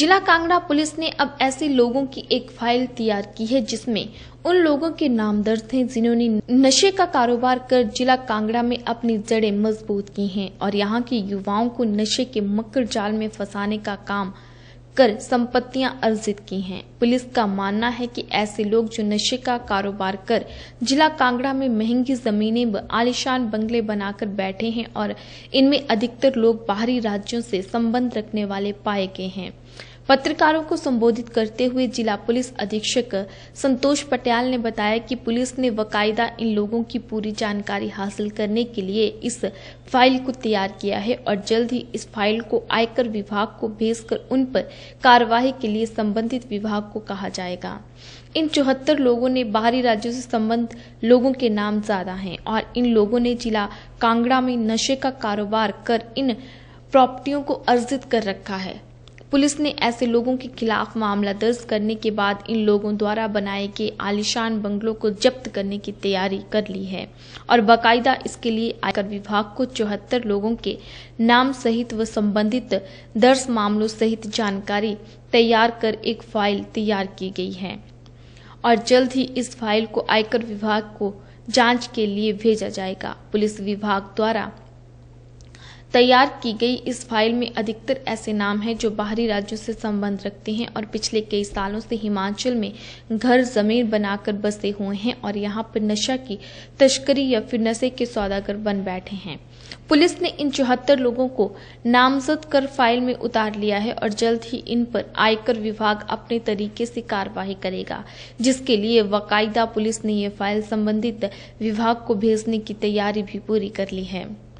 जिला कांगड़ा पुलिस ने अब ऐसे लोगों की एक फाइल तैयार की है जिसमें उन लोगों के नाम दर्ज हैं जिन्होंने नशे का कारोबार कर जिला कांगड़ा में अपनी जड़ें मजबूत की हैं और यहाँ के युवाओं को नशे के मकर जाल में फंसाने का काम कर संपत्तियां अर्जित की हैं पुलिस का मानना है कि ऐसे लोग जो नशे का कारोबार कर जिला कांगड़ा में महंगी जमीनें व आलिशान बंगले बनाकर बैठे हैं और इनमें अधिकतर लोग बाहरी राज्यों से संबंध रखने वाले पाए गए हैं पत्रकारों को संबोधित करते हुए जिला पुलिस अधीक्षक संतोष पटियाल ने बताया कि पुलिस ने बकायदा इन लोगों की पूरी जानकारी हासिल करने के लिए इस फाइल को तैयार किया है और जल्द ही इस फाइल को आयकर विभाग को भेजकर उन पर कार्यवाही के लिए संबंधित विभाग को कहा जाएगा इन चौहत्तर लोगों ने बाहरी राज्यों से संबंध लोगों के नाम ज्यादा हैं और इन लोगों ने जिला कांगड़ा में नशे का कारोबार कर इन प्रॉपर्टियों को अर्जित कर रखा है पुलिस ने ऐसे लोगों के खिलाफ मामला दर्ज करने के बाद इन लोगों द्वारा बनाए गए आलिशान बंगलों को जब्त करने की तैयारी कर ली है और बाकायदा इसके लिए आयकर विभाग को चौहत्तर लोगों के नाम सहित व संबंधित दर्ज मामलों सहित जानकारी तैयार कर एक फाइल तैयार की गई है और जल्द ही इस फाइल को आयकर विभाग को जांच के लिए भेजा जाएगा पुलिस विभाग द्वारा तैयार की गई इस फाइल में अधिकतर ऐसे नाम हैं जो बाहरी राज्यों से संबंध रखते हैं और पिछले कई सालों से हिमाचल में घर जमीन बनाकर बसे हुए हैं और यहाँ पर नशा की तस्करी या फिर नशे के सौदागर बन बैठे हैं पुलिस ने इन चौहत्तर लोगों को नामजद कर फाइल में उतार लिया है और जल्द ही इन पर आयकर विभाग अपने तरीके से कार्यवाही करेगा जिसके लिए बाकायदा पुलिस ने ये फाइल संबंधित विभाग को भेजने की तैयारी भी पूरी कर ली है